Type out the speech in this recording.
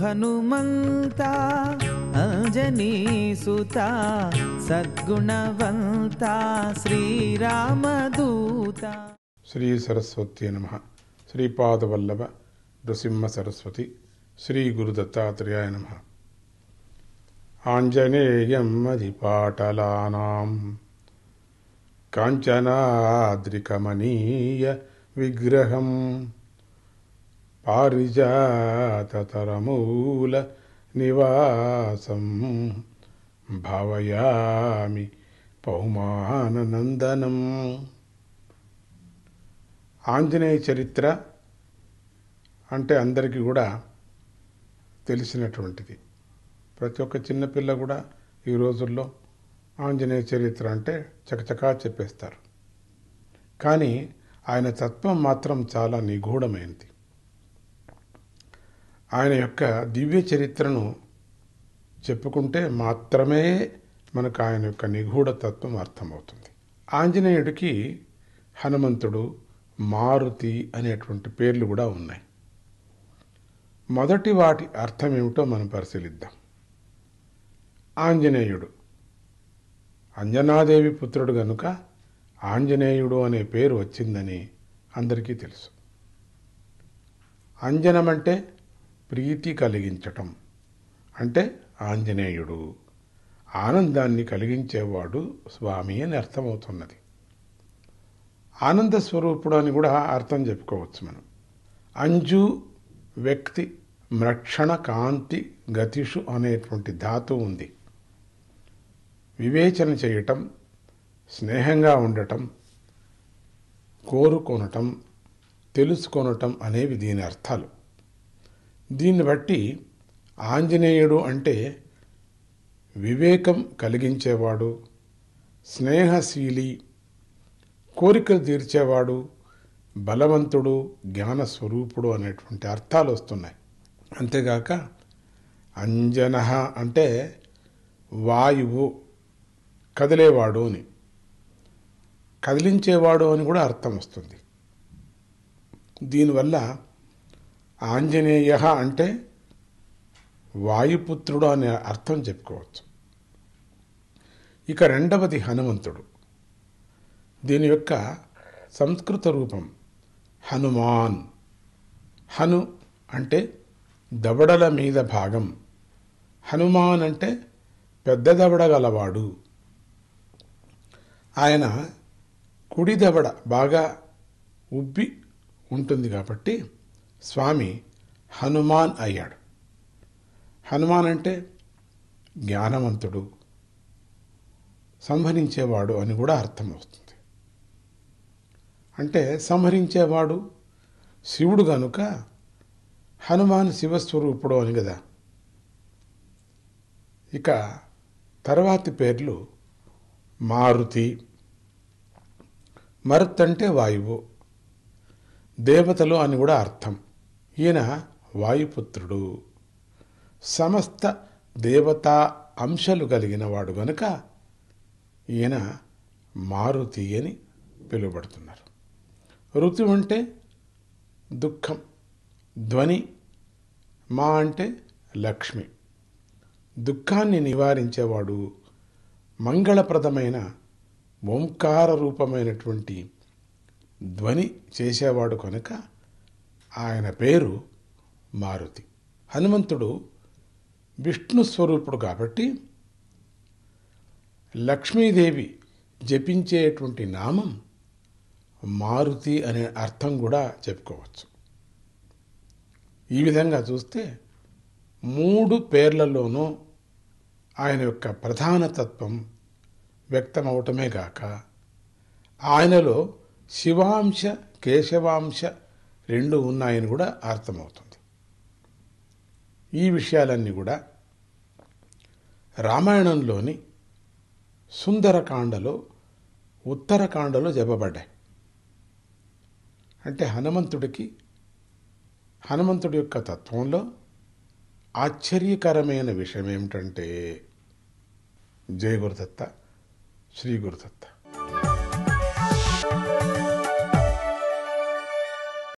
ಹನುಮಂತ ಅಂಜನೀಸುತ ಸದ್ಗುಣವಂತ ಶ್ರೀರಾಮದೂತ ಶ್ರೀ ಸರಸ್ವತಿ ನಮಃ ಶ್ರೀಪಾದವಲ್ಲಭ ನೃಸಿಂಹ ಸರಸ್ವತಿ ಶ್ರೀ గురుదత్తాత్రేయాయ నమ ఆంజనేయం అధిపాటలానాం కాంచనాద్రికమనీయ విగ్రహం పారిజాతరమూల నివాసం భావయామి పౌమానందనం ఆంజనేయ చరిత్ర అంటే అందరికీ కూడా తెలిసినటువంటిది ప్రతి ఒక్క చిన్నపిల్ల కూడా ఈ రోజుల్లో ఆంజనేయ చరిత్ర అంటే చకచకా చెప్పేస్తారు కానీ ఆయన తత్వం మాత్రం చాలా నిగూఢమైనది ఆయన యొక్క దివ్య చరిత్రను చెప్పుకుంటే మాత్రమే మనకు ఆయన యొక్క నిగూఢతత్వం అర్థమవుతుంది ఆంజనేయుడికి హనుమంతుడు మారుతి అనేటువంటి పేర్లు కూడా ఉన్నాయి మొదటి వాటి అర్థం ఏమిటో మనం పరిశీలిద్దాం ఆంజనేయుడు అంజనాదేవి పుత్రుడు గనుక ఆంజనేయుడు అనే పేరు వచ్చిందని అందరికీ తెలుసు అంజనమంటే ప్రీతి కలిగించటం అంటే ఆంజనేయుడు ఆనందాన్ని కలిగించేవాడు స్వామి అని అర్థమవుతున్నది ఆనంద స్వరూపుడు అని కూడా అర్థం చెప్పుకోవచ్చు మనం అంజు వ్యక్తి మ్రక్షణ కాంతి గతిషు అనేటువంటి ధాతువు ఉంది వివేచన చేయటం స్నేహంగా ఉండటం కోరుకొనటం తెలుసుకొనటం అనేవి దీని అర్థాలు దీన్ని బట్టి ఆంజనేయుడు అంటే వివేకం కలిగించేవాడు స్నేహశీలి కోరికలు తీర్చేవాడు బలవంతుడు జ్ఞానస్వరూపుడు అనేటువంటి అర్థాలు వస్తున్నాయి అంతేగాక అంజన అంటే వాయువు కదిలేవాడు అని కదిలించేవాడు అని కూడా అర్థం వస్తుంది దీనివల్ల ఆంజనేయ అంటే వాయుపుత్రుడు అనే అర్థం చెప్పుకోవచ్చు ఇక రెండవది హనుమంతుడు దీని యొక్క సంస్కృత రూపం హనుమాన్ హను అంటే దవడల మీద భాగం హనుమాన్ అంటే పెద్ద దవడ గలవాడు ఆయన కుడి దవడ బాగా ఉబ్బి ఉంటుంది కాబట్టి స్వామి హనుమాన్ అయ్యాడు హనుమాన్ అంటే జ్ఞానవంతుడు సంహరించేవాడు అని కూడా అర్థమవుతుంది అంటే సంహరించేవాడు శివుడు గనుక హనుమాన్ శివస్వరూపుడు అని కదా ఇక తర్వాతి పేర్లు మారుతి మరుత్ అంటే వాయువు దేవతలు అని కూడా అర్థం ఈయన వాయుపుత్రుడు సమస్త దేవతా అంశలు కలిగిన వాడు గనుక ఈయన మారుతి అని పిలువబడుతున్నారు ఋతు అంటే దుఃఖం ధ్వని మా అంటే లక్ష్మి దుఃఖాన్ని నివారించేవాడు మంగళప్రదమైన ఓంకార రూపమైనటువంటి ధ్వని చేసేవాడు కనుక ఆయన పేరు మారుతి హనుమంతుడు విష్ణు స్వరూపుడు కాబట్టి లక్ష్మీదేవి జపించేటువంటి నామం మారుతి అనే అర్థం కూడా చెప్పుకోవచ్చు ఈ విధంగా చూస్తే మూడు పేర్లలోనూ ఆయన యొక్క ప్రధాన తత్వం వ్యక్తమవటమే గాక ఆయనలో శివాంశ కేశవాంశ రెండు ఉన్నాయని కూడా అర్థమవుతుంది ఈ విషయాలన్నీ కూడా రామాయణంలోని సుందరకాండలో ఉత్తరకాండలో చెప్పబడ్డాయి అంటే హనుమంతుడికి హనుమంతుడి యొక్క తత్వంలో ఆశ్చర్యకరమైన విషయం ఏమిటంటే జయగురుదత్త శ్రీగురుదత్త